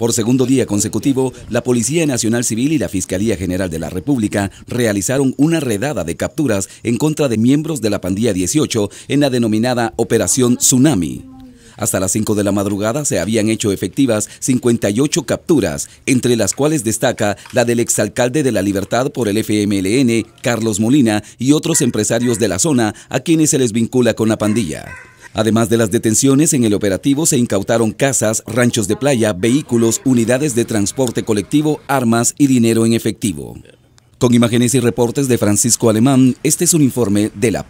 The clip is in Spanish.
Por segundo día consecutivo, la Policía Nacional Civil y la Fiscalía General de la República realizaron una redada de capturas en contra de miembros de la pandilla 18 en la denominada Operación Tsunami. Hasta las 5 de la madrugada se habían hecho efectivas 58 capturas, entre las cuales destaca la del exalcalde de La Libertad por el FMLN, Carlos Molina, y otros empresarios de la zona a quienes se les vincula con la pandilla. Además de las detenciones, en el operativo se incautaron casas, ranchos de playa, vehículos, unidades de transporte colectivo, armas y dinero en efectivo. Con imágenes y reportes de Francisco Alemán, este es un informe de la